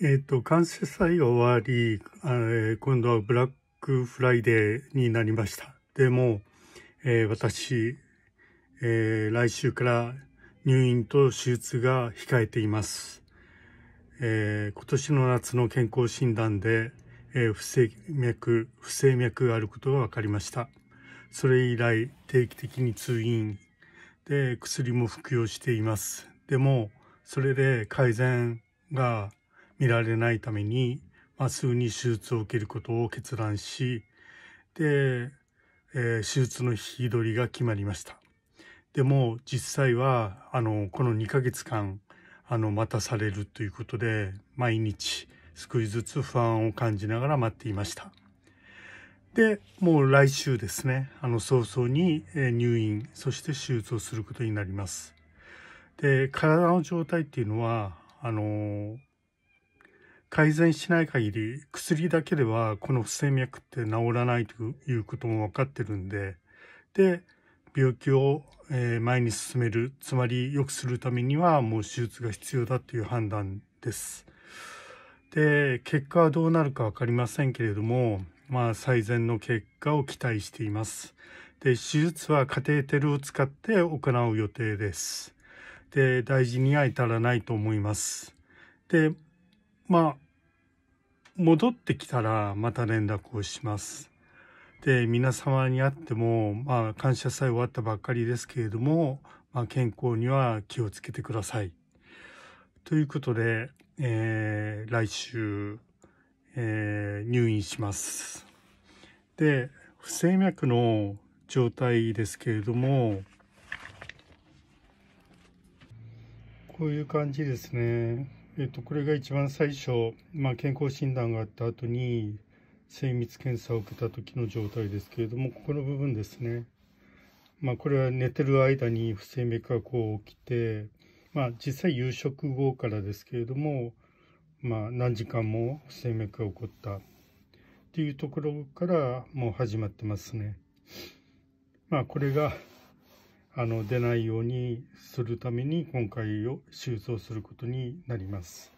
えっ、ー、と、感謝祭が終わり、え今度はブラックフライデーになりました。でも、えー、私、えー、来週から入院と手術が控えています。えー、今年の夏の健康診断で、え不整脈、不整脈があることが分かりました。それ以来、定期的に通院で薬も服用しています。でも、それで改善が見られないために、まあ、ぐに手術を受けることを決断し、で、えー、手術の日取りが決まりました。でも実際はあのこの2ヶ月間あの待たされるということで毎日少しずつ不安を感じながら待っていました。でもう来週ですねあの早々に入院そして手術をすることになります。で体の状態っていうのはあの改善しない限り薬だけではこの不整脈って治らないということも分かってるんでで病気を前に進めるつまり良くするためにはもう手術が必要だという判断です。で結果はどうなるか分かりませんけれども、まあ、最善の結果を期待しています。で手術はカテーテルを使って行う予定です。で大事には至らないと思います。でまあ、戻ってきたらまた連絡をします。で、皆様に会っても、まあ、感謝祭終わったばっかりですけれども、まあ、健康には気をつけてください。ということで、えー、来週、えー、入院します。で、不整脈の状態ですけれども、こういう感じですね。えっと、これが一番最初、まあ、健康診断があった後に精密検査を受けた時の状態ですけれどもここの部分ですね、まあ、これは寝てる間に不整脈がこう起きて、まあ、実際夕食後からですけれども、まあ、何時間も不整脈が起こったっていうところからもう始まってますね。まあ、これがあの出ないようにするために今回を収蔵することになります。